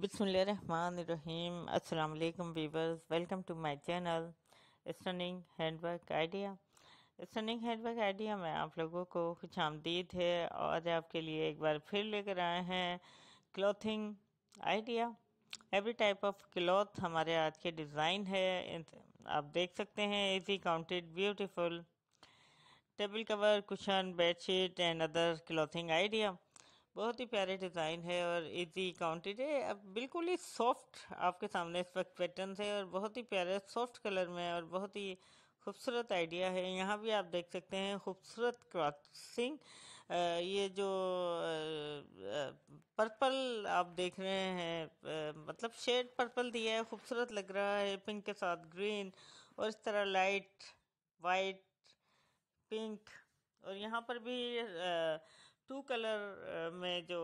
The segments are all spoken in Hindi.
बिसमीम अल्लाम viewers welcome to my channel stunning handwork idea stunning handwork idea में आप लोगों को खुश आमदीद है और आपके लिए एक बार फिर लेकर आए हैं clothing idea every type of cloth हमारे आज के डिज़ाइन है आप देख सकते हैं easy counted beautiful table cover cushion bedsheet and other clothing idea बहुत ही प्यारे डिज़ाइन है और इजी काउंटेड है अब बिल्कुल ही सॉफ्ट आपके सामने इस वक्त पैटर्न है और बहुत ही प्यारे सॉफ्ट कलर में और बहुत ही खूबसूरत आइडिया है यहाँ भी आप देख सकते हैं खूबसूरत क्रॉसिंग ये जो पर्पल आप देख रहे हैं मतलब शेड पर्पल दिया है खूबसूरत लग रहा है पिंक के साथ ग्रीन और इस तरह लाइट वाइट पिंक और यहाँ पर भी आ, टू कलर में जो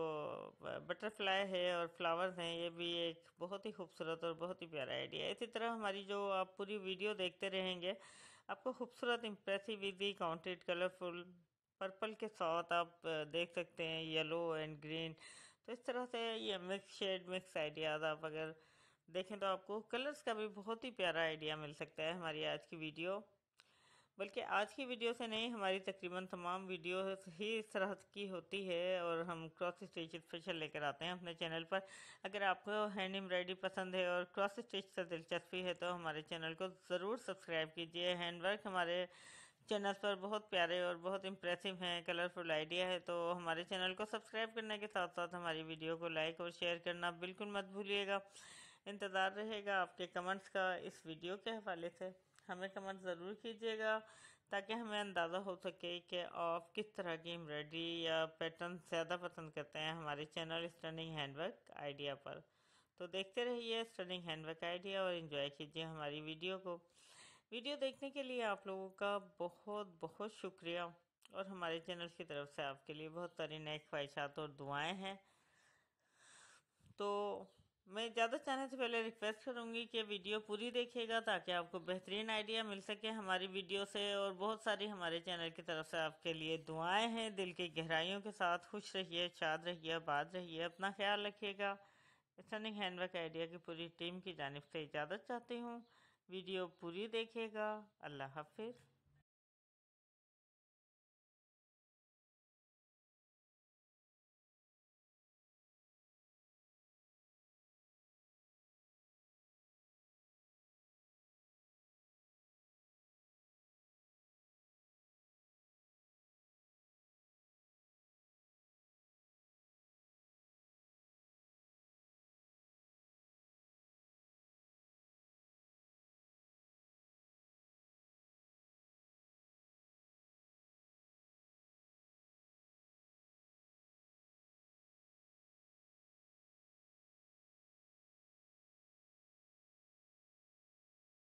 बटरफ्लाई है और फ्लावर्स हैं ये भी एक बहुत ही खूबसूरत और बहुत ही प्यारा आइडिया है इसी तरह हमारी जो आप पूरी वीडियो देखते रहेंगे आपको खूबसूरत impressive easy counted colourful purple के साथ आप देख सकते हैं येलो एंड ग्रीन तो इस तरह से ये मिक्स शेड मिक्स आइडियाज़ आप अगर देखें तो आपको कलर्स का भी बहुत ही प्यारा आइडिया मिल सकता है हमारी आज की वीडियो बल्कि आज की वीडियो से नहीं हमारी तकरीबन तमाम वीडियो ही इस तरह की होती है और हम क्रॉस स्टिच स्पेशल लेकर आते हैं अपने चैनल पर अगर आपको हैंड एम्ब्रॉयडरी पसंद है और क्रॉस स्टिच से दिलचस्पी है तो हमारे चैनल को ज़रूर सब्सक्राइब कीजिए हैंडवर्क हमारे चैनल पर बहुत प्यारे और बहुत इंप्रेसिव हैं कलरफुल आइडिया है तो हमारे चैनल को सब्सक्राइब करने के साथ साथ हमारी वीडियो को लाइक और शेयर करना बिल्कुल मत भूलिएगा इंतज़ार रहेगा आपके कमेंट्स का इस वीडियो के हवाले से हमें कमेंट ज़रूर कीजिएगा ताकि हमें अंदाज़ा हो सके कि आप किस तरह की एम्ब्रॉयडरी या पैटर्न ज़्यादा पसंद करते हैं हमारे चैनल स्टनिंग हैंडवर्क आइडिया पर तो देखते रहिए स्टनिंग हैंडवर्क आइडिया और इन्जॉय कीजिए हमारी वीडियो को वीडियो देखने के लिए आप लोगों का बहुत बहुत शुक्रिया और हमारे चैनल की तरफ से आपके लिए बहुत सारी नई ख्वाहिशात और दुआएँ हैं तो मैं ज़्यादा चाहने से पहले रिक्वेस्ट करूँगी कि वीडियो पूरी देखिएगा ताकि आपको बेहतरीन आइडिया मिल सके हमारी वीडियो से और बहुत सारी हमारे चैनल की तरफ से आपके लिए दुआएं हैं दिल की गहराइयों के साथ खुश रहिए शाद रहिए बात रहिए अपना ख्याल रखिएगा स्टनिंग हैंडवर्क आइडिया की पूरी टीम की जानब से इजाज़त चाहती हूँ वीडियो पूरी देखिएगा अल्लाह हाफिज़